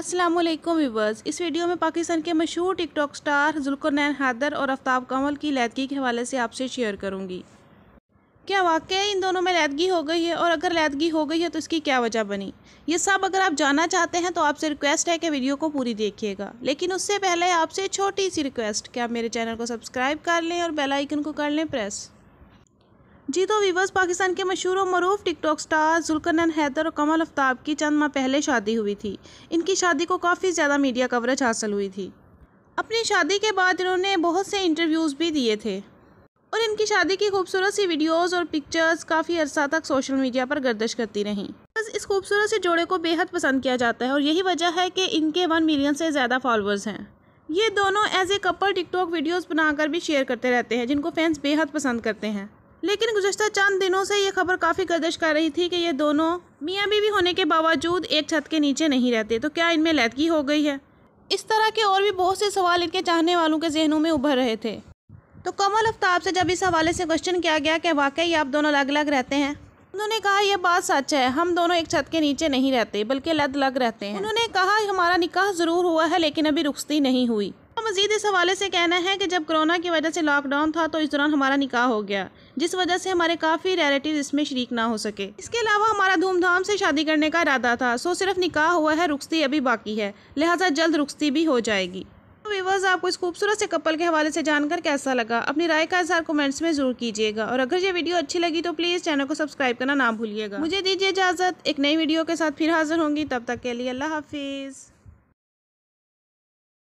अस्सलाम वालेकुम व्यूवर्स इस वीडियो में पाकिस्तान के मशहूर टिकटॉक स्टार जुल्करनैन हैदर और आफ्ताब कंवल की लैदगी के हवाले से आपसे शेयर करूंगी क्या वाकई इन दोनों में लैदगी हो गई है और अगर लैदगी हो गई है तो इसकी क्या वजह बनी ये सब अगर आप जानना चाहते हैं तो आपसे रिक्वेस्ट है कि वीडियो को पूरी देखिएगा लेकिन उससे पहले आपसे छोटी सी रिक्वेस्ट कि आप मेरे चैनल को सब्सक्राइब कर लें और बेलाइकन को कर लें प्रेस जी तो वीवर्स पाकिस्तान के मशहूर और मरूफ टिकटॉक स्टार जुलकनन हैदर और कमल अफ्ताब की चंद माह पहले शादी हुई थी इनकी शादी को काफ़ी ज़्यादा मीडिया कवरेज हासिल हुई थी अपनी शादी के बाद इन्होंने बहुत से इंटरव्यूज़ भी दिए थे और इनकी शादी की खूबसूरत सी वीडियोज़ और पिक्चर्स काफ़ी अरसा तक सोशल मीडिया पर गर्दश करती रहीं बस इस खूबसूरत से जोड़े को बेहद पसंद किया जाता है और यही वजह है कि इनके वन मिलियन से ज़्यादा फॉलोअर्स हैं ये दोनों as a couple TikTok videos बनाकर भी शेयर करते रहते हैं जिनको फैंस बेहद पसंद करते हैं लेकिन गुजशत चंद दिनों से ये खबर काफ़ी गर्दश कर रही थी कि ये दोनों मियाँ बीवी होने के बावजूद एक छत के नीचे नहीं रहते तो क्या इनमें लैदगी हो गई है इस तरह के और भी बहुत से सवाल इनके चाहने वालों के जहनों में उभर रहे थे तो कमल आफ्ताब से जब इस हवाले से क्वेश्चन किया गया कि वाकई आप दोनों अलग अलग रहते हैं उन्होंने कहा यह बात सच है हम दोनों एक छत के नीचे नहीं रहते बल्कि लद लग रहते हैं उन्होंने कहा हमारा निकाह ज़रूर हुआ है लेकिन अभी रुखती नहीं हुई मजीद इस हवाले से कहना है कि जब कोरोना की वजह से लॉकडाउन था तो इस दौरान हमारा निकाह हो गया जिस वजह से हमारे काफ़ी रिलेटिव इसमें शरीक ना हो सके इसके अलावा हमारा धूमधाम से शादी करने का इरादा था सो सिर्फ निकाह हुआ है रुखती अभी बाकी है लिहाजा जल्द रुखती भी हो जाएगी व्यवर्स आपको इस खूबसूरत से कपल के हवाले से जानकर कैसा लगा अपनी राय का इजहार कमेंट्स में जरूर कीजिएगा और अगर ये वीडियो अच्छी लगी तो प्लीज़ चैनल को सब्सक्राइब करना ना भूलिएगा मुझे दीजिए इजाज़त एक नई वीडियो के साथ फिर हाजिर होंगी तब तक के लिए अल्लाह हाफिज़